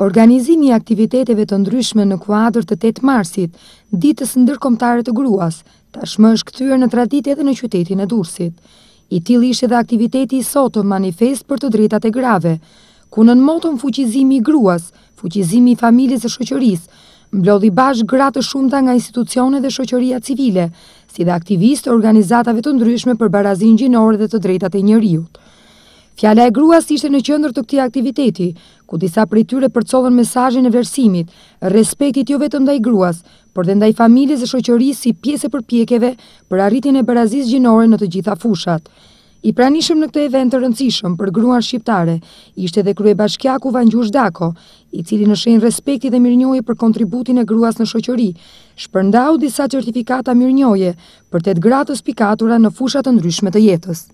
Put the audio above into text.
Organizimi i aktiviteteve të ndryshme në kuadër të 8 marsit, ditës ndërkombëtare të gruas, tashmë është kthyer në traditë edhe në qytetin e Durrësit. I tillë ishte dhe aktiviteti i sotëm manifest për të drejtat e grave, ku nën motën fuqizimi i gruas, fuqizimi i familjes e shoqërisë, mblodhi bashkë gratë shumëta nga institucione dhe shoqëria civile, si dhe aktivistë organizatave të ndryshme për barazinë gjinore dhe të drejtat e njerëzit. Fjala e gruas ishte në qëndër të këti aktiviteti, ku disa për i tyre përcovën mesajin e versimit, respektit jo vetëm da i gruas, për dhe nda i familjes e shoqëris si pjese për pjekeve për arritin e barazis gjinore në të gjitha fushat. I pranishëm në këtë event të rëndësishëm për gruan shqiptare, ishte dhe krye bashkjaku Van Gjush Dako, i cili në shenë respekti dhe mirënjoje për kontributin e gruas në shoqëri, shpërndau disa certifikata mirënjoje për të të gratës pikatura në fushat të ndryshme të jetës.